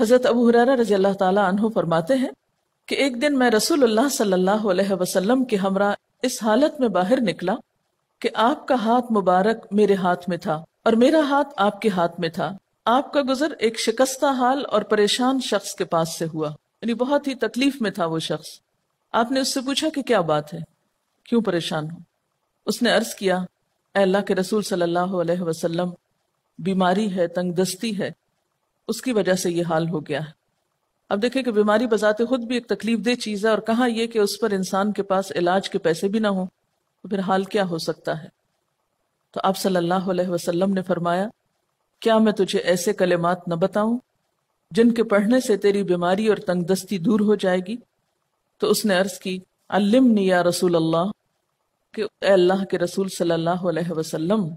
हज़रत अबू हुरारा रजी अल्लाह तह फरमाते हैं कि एक दिन मैं रसूलुल्लाह सल्लल्लाहु अलैहि वसल्लम के हमरा इस हालत में बाहर निकला कि आपका हाथ मुबारक मेरे हाथ में था और मेरा हाथ आपके हाथ में था आपका गुजर एक शिकस्ता हाल और परेशान शख्स के पास से हुआ यानी बहुत ही तकलीफ में था वो शख्स आपने उससे पूछा कि क्या बात है क्यों परेशान हो उसने अर्ज किया अल्लाह के रसूल सल्लल्लाहु अलैहि वसल्लम बीमारी है तंगदस्ती है उसकी वजह से ये हाल हो गया है अब देखें कि बीमारी बजाते खुद भी एक तकलीफ दे चीज़ है और कहा यह कि उस पर इंसान के पास इलाज के पैसे भी ना हो तो फिर हाल क्या हो सकता है तो आप सल्लाह वसलम ने फरमाया क्या मैं तुझे ऐसे कलेमात न बताऊं जिनके पढ़ने से तेरी बीमारी और तंगदस्ती दूर हो जाएगी तो उसने अर्ज की अल्लम या रसूल अल्लाह के अल्लाह के रसूल सल्लाह वसलम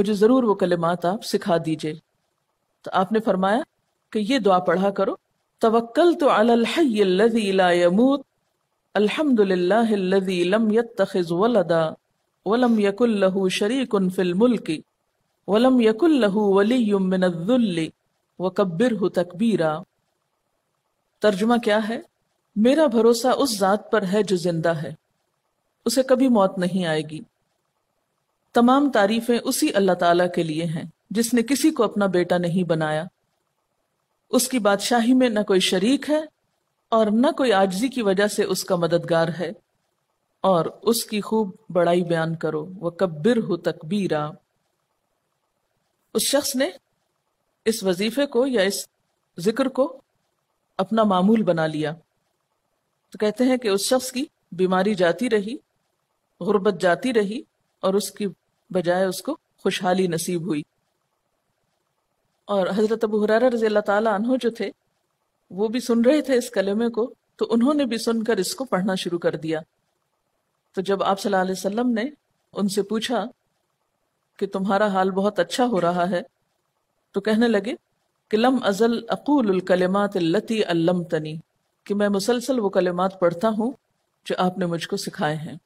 मुझे ज़रूर वो कलेमात आप सिखा दीजिए तो आपने फरमाया कि ये दुआ पढ़ा करो तवक्कल तो अलमूत तर्जुमा क्या है मेरा भरोसा उस जात पर है जो जिंदा है उसे कभी मौत नहीं आएगी तमाम तारीफें उसी अल्लाह ताला के लिए हैं जिसने किसी को अपना बेटा नहीं बनाया उसकी बादशाही में न कोई शरीक है और न कोई आजजी की वजह से उसका मददगार है और उसकी खूब बड़ाई बयान करो वह कब्बिर हो तकबीरा उस शख्स ने इस वजीफे को या इस जिक्र को अपना मामूल बना लिया तो कहते हैं कि उस शख्स की बीमारी जाती रही गुर्बत जाती रही और उसकी बजाय उसको खुशहाली नसीब हुई और हजरत अब हुरारा रजी अल्लाह जो थे वो भी सुन रहे थे इस कलेमे को तो उन्होंने भी सुनकर इसको पढ़ना शुरू कर दिया तो जब आप सल्लल्लाहु अलैहि वसल्लम ने उनसे पूछा कि तुम्हारा हाल बहुत अच्छा हो रहा है तो कहने लगे कि लम अजल अकूल कलिमात अल्लम तनी कि मैं मुसलसल वो कलेमात पढ़ता हूँ जो आपने मुझको सिखाए हैं